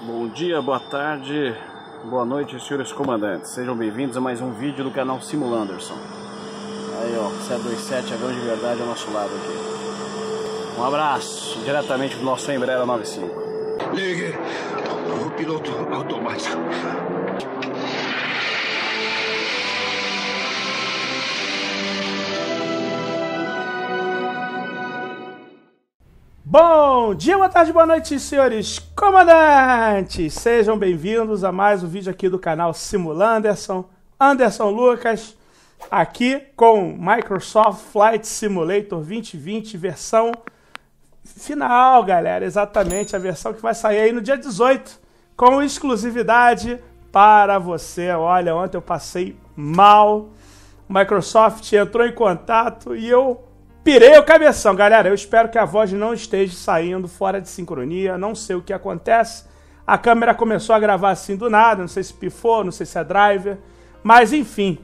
Bom dia, boa tarde, boa noite, senhores comandantes. Sejam bem-vindos a mais um vídeo do canal Simulanderson. Aí, ó, 727 avião de verdade ao nosso lado aqui. Um abraço, diretamente do nosso Embraer 95. Ligue o piloto automático. Bom dia, boa tarde, boa noite, senhores comandantes! Sejam bem-vindos a mais um vídeo aqui do canal Simula Anderson, Anderson Lucas, aqui com Microsoft Flight Simulator 2020, versão final, galera, exatamente a versão que vai sair aí no dia 18, com exclusividade para você. Olha, ontem eu passei mal, Microsoft entrou em contato e eu Pirei o cabeção. Galera, eu espero que a voz não esteja saindo fora de sincronia. Não sei o que acontece. A câmera começou a gravar assim do nada. Não sei se pifou, não sei se é driver. Mas enfim.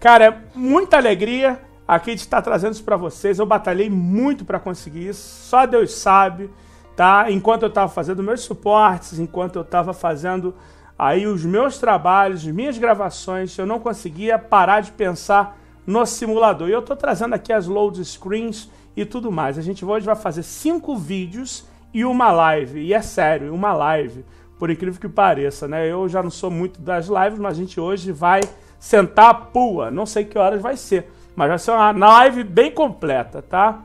Cara, é muita alegria aqui de estar trazendo isso para vocês. Eu batalhei muito para conseguir isso. Só Deus sabe, tá? Enquanto eu estava fazendo meus suportes, enquanto eu estava fazendo aí os meus trabalhos, minhas gravações, eu não conseguia parar de pensar no simulador. E eu estou trazendo aqui as load screens e tudo mais. A gente hoje vai fazer cinco vídeos e uma live. E é sério, uma live, por incrível que pareça, né? Eu já não sou muito das lives, mas a gente hoje vai sentar a pua. Não sei que horas vai ser, mas vai ser uma live bem completa, tá?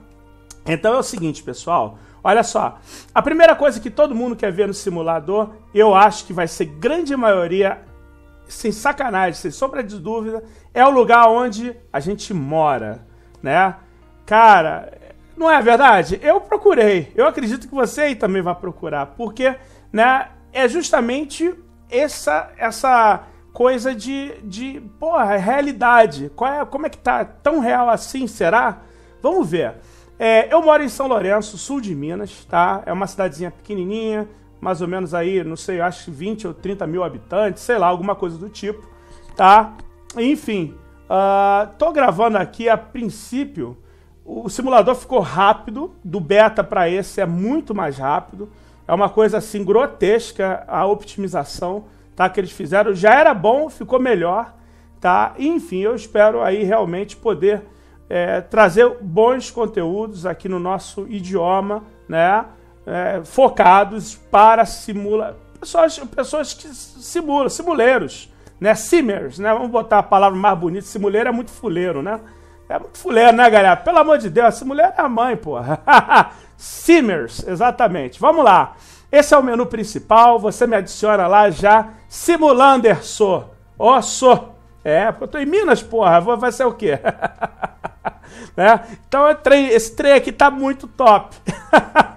Então é o seguinte, pessoal. Olha só, a primeira coisa que todo mundo quer ver no simulador, eu acho que vai ser grande maioria, sem sacanagem, sem sombra de dúvida, é o lugar onde a gente mora, né? Cara, não é verdade? Eu procurei. Eu acredito que você aí também vai procurar, porque, né, é justamente essa essa coisa de, de porra, é realidade. Qual é, como é que tá? Tão real assim, será? Vamos ver. É, eu moro em São Lourenço, sul de Minas, tá? É uma cidadezinha pequenininha, mais ou menos aí, não sei, acho que 20 ou 30 mil habitantes, sei lá, alguma coisa do tipo, tá? Enfim, uh, tô gravando aqui a princípio. O simulador ficou rápido, do beta para esse é muito mais rápido. É uma coisa assim grotesca a optimização tá, que eles fizeram. Já era bom, ficou melhor. tá? Enfim, eu espero aí realmente poder é, trazer bons conteúdos aqui no nosso idioma, né? É, focados para simula pessoas, pessoas que simulam, simuleiros, né? Simmers, né? Vamos botar a palavra mais bonita. Esse mulher é muito fuleiro, né? É muito fuleiro, né, galera? Pelo amor de Deus, essa mulher é a mãe, porra. Simmers, exatamente. Vamos lá. Esse é o menu principal. Você me adiciona lá já. Simulanderso. Ó, oh, sou. É, eu tô em Minas, porra. Vai ser o quê? né? Então, esse trem aqui tá muito top.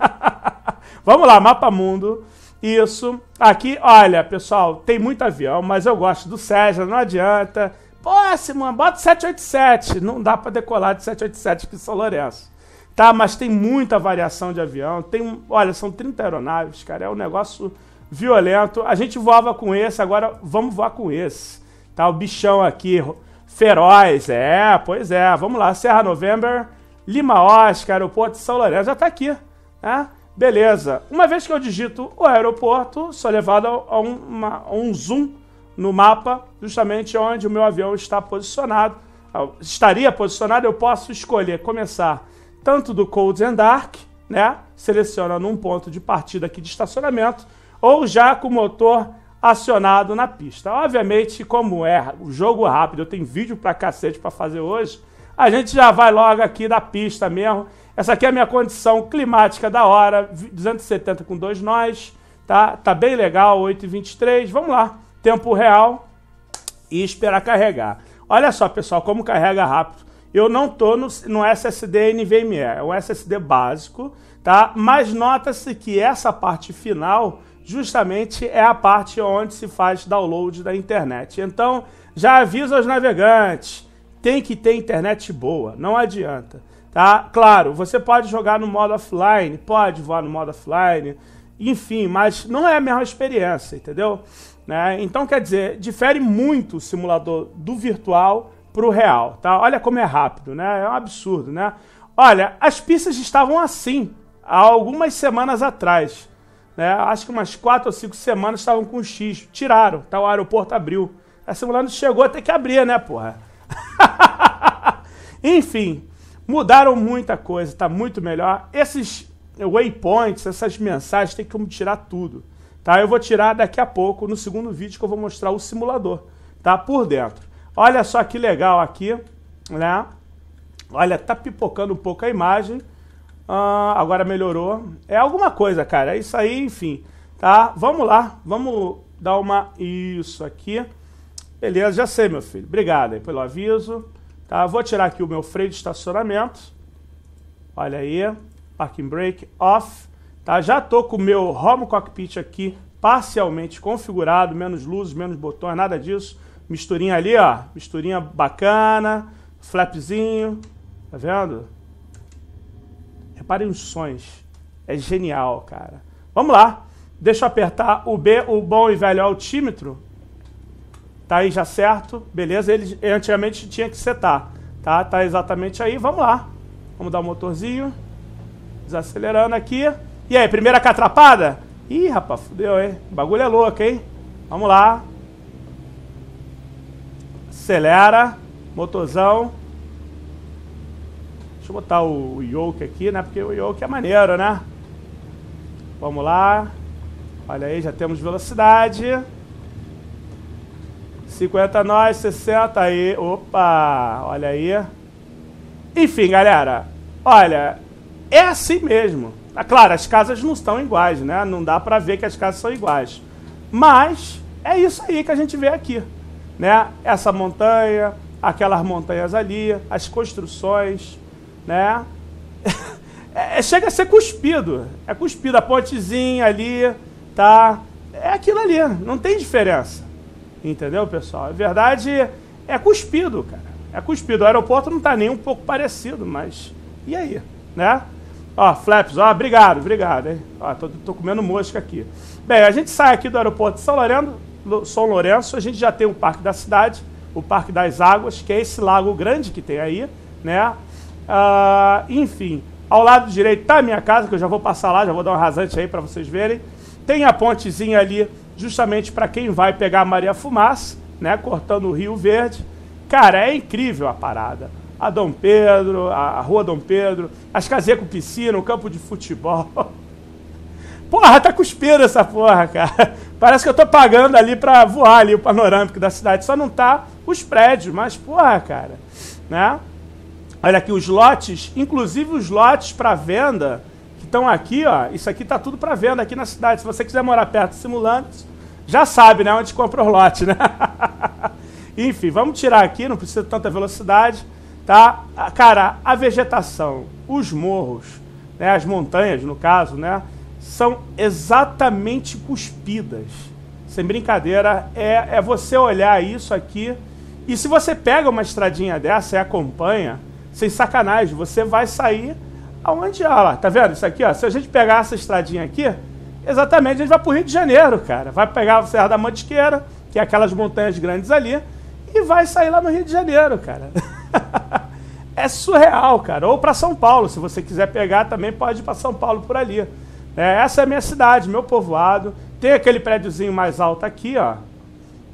Vamos lá, mapa mundo. Isso. Aqui, olha, pessoal, tem muito avião, mas eu gosto do Cessna, não adianta. Pô, Simão, bota 787. Não dá para decolar de 787 aqui em São Lourenço. Tá, mas tem muita variação de avião. Tem, olha, são 30 aeronaves, cara, é um negócio violento. A gente voava com esse, agora vamos voar com esse. Tá, o bichão aqui, feroz. É, pois é. Vamos lá, Serra November, Lima Oscar, o de São Lourenço já tá aqui, né? Beleza. Uma vez que eu digito o aeroporto, sou levado a, um, uma, a um zoom no mapa, justamente onde o meu avião está posicionado. Ah, estaria posicionado, eu posso escolher começar tanto do Cold and Dark, né? Selecionando um ponto de partida aqui de estacionamento, ou já com o motor acionado na pista. Obviamente, como é o jogo rápido, eu tenho vídeo pra cacete pra fazer hoje, a gente já vai logo aqui da pista mesmo essa aqui é a minha condição climática da hora, 270 com dois nós, tá? Tá bem legal, 8,23. Vamos lá, tempo real e esperar carregar. Olha só, pessoal, como carrega rápido. Eu não tô no, no SSD NVMe, é um SSD básico, tá? Mas nota-se que essa parte final justamente é a parte onde se faz download da internet. Então, já aviso aos navegantes, tem que ter internet boa, não adianta. Tá? Claro, você pode jogar no modo offline, pode voar no modo offline, enfim, mas não é a mesma experiência, entendeu? Né? Então, quer dizer, difere muito o simulador do virtual para o real, tá? Olha como é rápido, né? É um absurdo, né? Olha, as pistas estavam assim há algumas semanas atrás, né? Acho que umas quatro ou cinco semanas estavam com X, tiraram, tá? O aeroporto abriu. A simulando chegou até que abria, né, porra? Enfim, Mudaram muita coisa, está muito melhor. Esses waypoints, essas mensagens, tem como tirar tudo. Tá? Eu vou tirar daqui a pouco, no segundo vídeo, que eu vou mostrar o simulador tá? por dentro. Olha só que legal aqui, né? Olha, tá pipocando um pouco a imagem. Ah, agora melhorou. É alguma coisa, cara. É isso aí, enfim. Tá? Vamos lá. Vamos dar uma... Isso aqui. Beleza, já sei, meu filho. Obrigado aí pelo aviso. Tá? Vou tirar aqui o meu freio de estacionamento. Olha aí, parking brake off. Tá? Já estou com o meu home cockpit aqui parcialmente configurado, menos luzes, menos botões, nada disso. Misturinha ali, ó, misturinha bacana, flapzinho, tá vendo? Reparem os sons, é genial, cara. Vamos lá, deixa eu apertar o B, o bom e velho altímetro, Tá aí já certo, beleza? Ele antigamente tinha que setar, tá? Tá exatamente aí, vamos lá. Vamos dar o um motorzinho. Desacelerando aqui. E aí, primeira catrapada? Ih, rapaz, fodeu, hein? O bagulho é louco, hein? Vamos lá. Acelera. Motorzão. Deixa eu botar o, o yoke aqui, né? Porque o yoke é maneiro, né? Vamos lá. Olha aí, já temos velocidade. 50 nós, 60 aí. Opa, olha aí. Enfim, galera. Olha, é assim mesmo. Tá claro, as casas não estão iguais, né? Não dá para ver que as casas são iguais. Mas é isso aí que a gente vê aqui, né? Essa montanha, aquelas montanhas ali, as construções, né? É, é, chega a ser cuspido. É cuspido a pontezinha ali, tá? É aquilo ali, não tem diferença. Entendeu, pessoal? A verdade é cuspido, cara. É cuspido. O aeroporto não está nem um pouco parecido, mas e aí, né? Ó, Flaps, ó, obrigado, obrigado, hein? Ó, tô, tô comendo mosca aqui. Bem, a gente sai aqui do aeroporto de São Lourenço, São Lourenço, a gente já tem o Parque da Cidade, o Parque das Águas, que é esse lago grande que tem aí, né? Ah, enfim, ao lado direito tá a minha casa, que eu já vou passar lá, já vou dar um rasante aí para vocês verem. Tem a pontezinha ali justamente para quem vai pegar Maria Fumaça, né, cortando o Rio Verde. Cara, é incrível a parada. A Dom Pedro, a Rua Dom Pedro, as casinhas com piscina, o campo de futebol. Porra, tá cuspindo essa porra, cara. Parece que eu tô pagando ali pra voar ali o panorâmico da cidade. Só não tá os prédios, mas porra, cara. Né? Olha aqui, os lotes, inclusive os lotes para venda então aqui, ó, isso aqui tá tudo para venda aqui na cidade. Se você quiser morar perto de Simulantes, já sabe, né, onde compra o lote, né? Enfim, vamos tirar aqui, não precisa de tanta velocidade, tá? Ah, cara, a vegetação, os morros, né, as montanhas, no caso, né, são exatamente cuspidas. Sem brincadeira, é, é você olhar isso aqui. E se você pega uma estradinha dessa e acompanha, sem sacanagem, você vai sair Aonde há ah, lá, tá vendo isso aqui? Ó? Se a gente pegar essa estradinha aqui, exatamente, a gente vai para o Rio de Janeiro, cara. Vai pegar o Serra da Mantiqueira, que é aquelas montanhas grandes ali, e vai sair lá no Rio de Janeiro, cara. é surreal, cara. Ou para São Paulo, se você quiser pegar, também pode ir para São Paulo por ali. É, essa é a minha cidade, meu povoado. Tem aquele prédiozinho mais alto aqui, ó.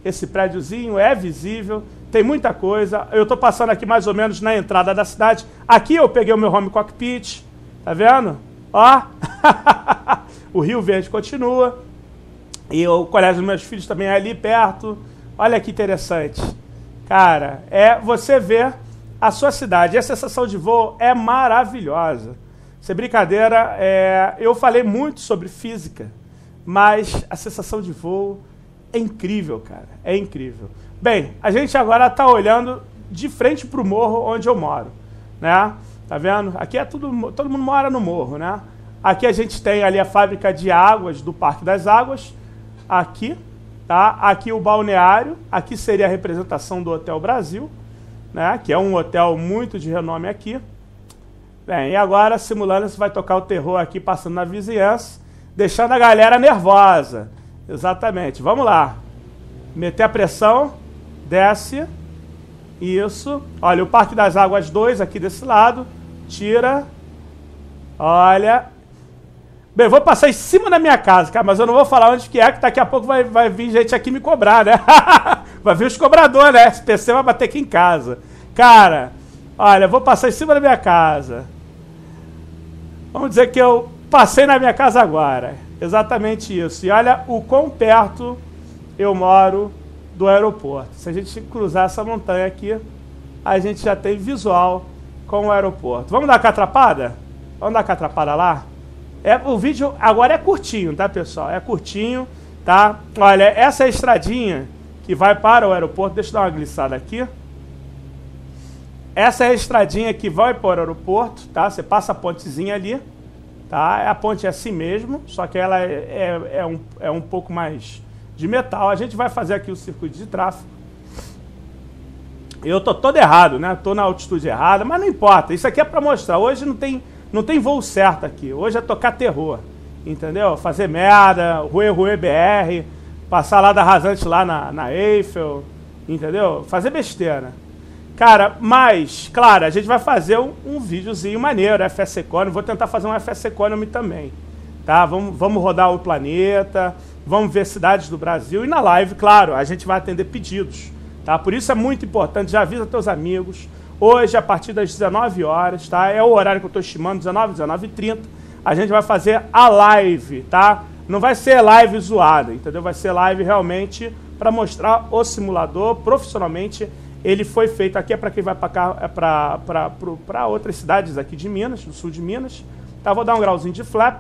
Esse prédiozinho é visível tem muita coisa. Eu estou passando aqui mais ou menos na entrada da cidade. Aqui eu peguei o meu home cockpit, tá vendo? Ó, o Rio Verde continua. E o colégio dos meus filhos também é ali perto. Olha que interessante. Cara, é você ver a sua cidade. E a sensação de voo é maravilhosa. Sem brincadeira, é... eu falei muito sobre física, mas a sensação de voo é incrível, cara. É incrível. Bem, a gente agora está olhando de frente para o morro onde eu moro, né? Tá vendo? Aqui é tudo, todo mundo mora no morro, né? Aqui a gente tem ali a fábrica de águas do Parque das Águas, aqui, tá? Aqui o balneário, aqui seria a representação do Hotel Brasil, né? Que é um hotel muito de renome aqui. Bem, e agora simulando você vai tocar o terror aqui passando na vizinhança, deixando a galera nervosa. Exatamente. Vamos lá. Meter a pressão desce, isso, olha, o Parque das Águas 2 aqui desse lado, tira, olha, Bem, vou passar em cima da minha casa, cara, mas eu não vou falar onde que é, que daqui a pouco vai, vai vir gente aqui me cobrar, né? vai vir os cobradores, né? Esse PC vai bater aqui em casa. Cara, olha, vou passar em cima da minha casa. Vamos dizer que eu passei na minha casa agora. Exatamente isso. E olha o quão perto eu moro do aeroporto. Se a gente cruzar essa montanha aqui, a gente já tem visual com o aeroporto. Vamos dar catrapada? Vamos dar catrapada lá? É, o vídeo agora é curtinho, tá, pessoal? É curtinho, tá? Olha, essa é a estradinha que vai para o aeroporto. Deixa eu dar uma glissada aqui. Essa é a estradinha que vai para o aeroporto, tá? Você passa a pontezinha ali, tá? A ponte é assim mesmo, só que ela é, é, é um, é um pouco mais de metal. A gente vai fazer aqui o circuito de tráfego. Eu tô todo errado, né? Tô na altitude errada, mas não importa. Isso aqui é para mostrar. Hoje não tem, não tem voo certo aqui. Hoje é tocar terror, entendeu? Fazer merda, ruê ruê BR, passar lá da rasante lá na, na Eiffel, entendeu? Fazer besteira. Cara, mas, claro, a gente vai fazer um, um videozinho maneiro, FS Economy. Vou tentar fazer um FS Economy também. Tá? Vamos, vamos rodar o planeta vamos ver cidades do Brasil. E na live, claro, a gente vai atender pedidos. Tá? Por isso é muito importante, já avisa teus amigos. Hoje, a partir das 19 horas, tá? É o horário que eu estou estimando, 19, 19 30 A gente vai fazer a live, tá? Não vai ser live zoada, entendeu? Vai ser live realmente para mostrar o simulador profissionalmente. Ele foi feito aqui, é para quem vai para é outras cidades aqui de Minas, do sul de Minas. Tá, vou dar um grauzinho de flap.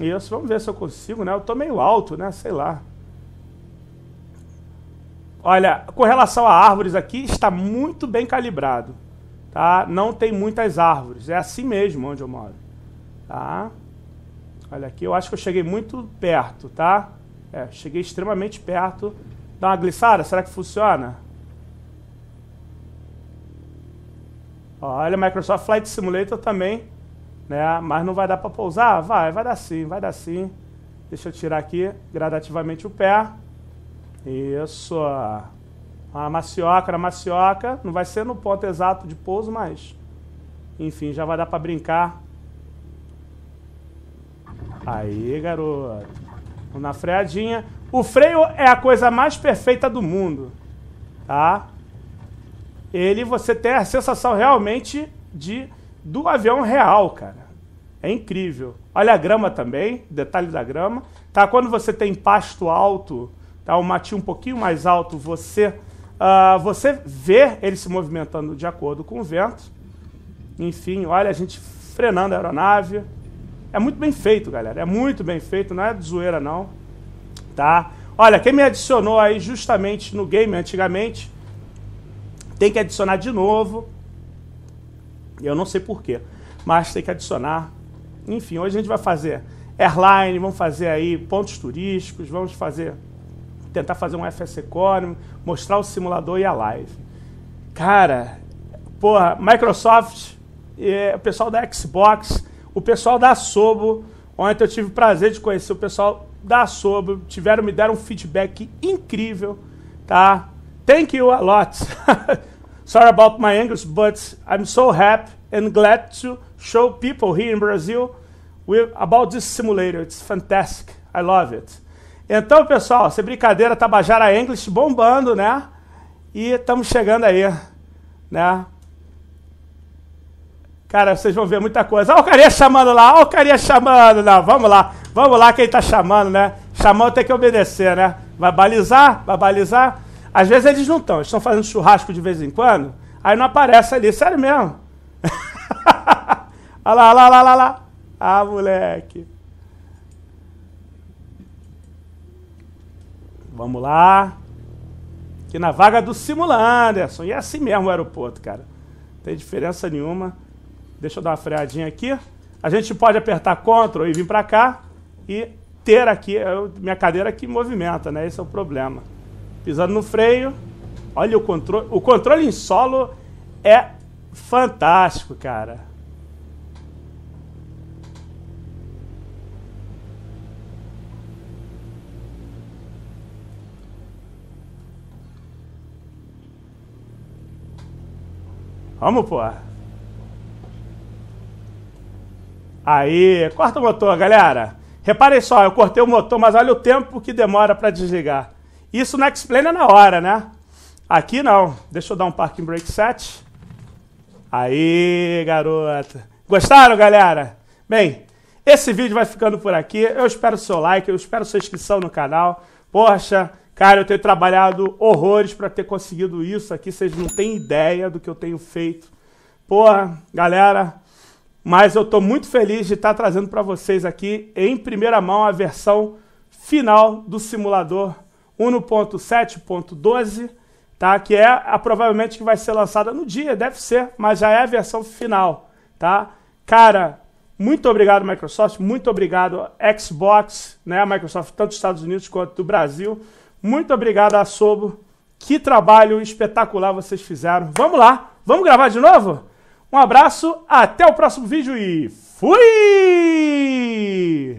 Isso, vamos ver se eu consigo, né? Eu tô meio alto, né? Sei lá. Olha, com relação a árvores aqui, está muito bem calibrado, tá? Não tem muitas árvores, é assim mesmo onde eu moro, tá? Olha aqui, eu acho que eu cheguei muito perto, tá? É, cheguei extremamente perto. Dá uma glissada, será que funciona? Olha, Microsoft Flight Simulator também né? Mas não vai dar para pousar? Vai, vai dar sim, vai dar sim. Deixa eu tirar aqui gradativamente o pé. Isso. A macioca, a macioca. Não vai ser no ponto exato de pouso, mas... Enfim, já vai dar para brincar. Aí, garoto. Vamos na freadinha. O freio é a coisa mais perfeita do mundo, tá? Ele, você tem a sensação realmente de do avião real, cara. É incrível. Olha a grama também, detalhe da grama. Tá? Quando você tem pasto alto, tá? O matinho um pouquinho mais alto, você, uh, você vê ele se movimentando de acordo com o vento. Enfim, olha a gente frenando a aeronave. É muito bem feito, galera. É muito bem feito, não é de zoeira, não. Tá? Olha, quem me adicionou aí justamente no game antigamente, tem que adicionar de novo. Eu não sei porquê, mas tem que adicionar enfim, hoje a gente vai fazer airline, vamos fazer aí pontos turísticos, vamos fazer tentar fazer um FS Economy, mostrar o simulador e a live. Cara, porra, Microsoft, é, o pessoal da Xbox, o pessoal da Sobo, ontem eu tive o prazer de conhecer o pessoal da Sobo, tiveram, me deram um feedback incrível, tá? Thank you a lot. Sorry about my English, but I'm so happy and glad to show people here in Brazil with, about this simulator. It's fantastic. I love it. Então, pessoal, sem brincadeira, Tabajara English bombando, né? E estamos chegando aí, né? Cara, vocês vão ver muita coisa. Olha o carinha chamando lá, olha o carinha chamando. Não, vamos lá, vamos lá quem tá chamando, né? Chamou tem que obedecer, né? Vai balizar, vai balizar. Às vezes eles não estão, estão fazendo churrasco de vez em quando, aí não aparece ali, sério mesmo. Olha lá, olha lá, olha lá, lá. Ah, moleque. Vamos lá. Aqui na vaga do simulando, Anderson. E é assim mesmo o aeroporto, cara. Não tem diferença nenhuma. Deixa eu dar uma freadinha aqui. A gente pode apertar CTRL e vir para cá e ter aqui, é minha cadeira que movimenta, né? Esse é o problema. Pisando no freio. Olha o controle. O controle em solo é fantástico, cara. Vamos, pô. Aí, corta o motor, galera. Reparem só, eu cortei o motor, mas olha o tempo que demora para desligar. Isso na Explain é na hora, né? Aqui não. Deixa eu dar um parking brake set. Aí, garota. Gostaram, galera? Bem, esse vídeo vai ficando por aqui. Eu espero o seu like, eu espero sua inscrição no canal. Poxa, Cara, eu tenho trabalhado horrores para ter conseguido isso aqui. Vocês não têm ideia do que eu tenho feito. Porra, galera. Mas eu estou muito feliz de estar tá trazendo para vocês aqui, em primeira mão, a versão final do simulador 1.7.12, tá? Que é a, provavelmente que vai ser lançada no dia, deve ser, mas já é a versão final, tá? Cara, muito obrigado Microsoft, muito obrigado Xbox, né? A Microsoft tanto dos Estados Unidos quanto do Brasil. Muito obrigado, Assobo. Que trabalho espetacular vocês fizeram. Vamos lá, vamos gravar de novo? Um abraço, até o próximo vídeo e fui!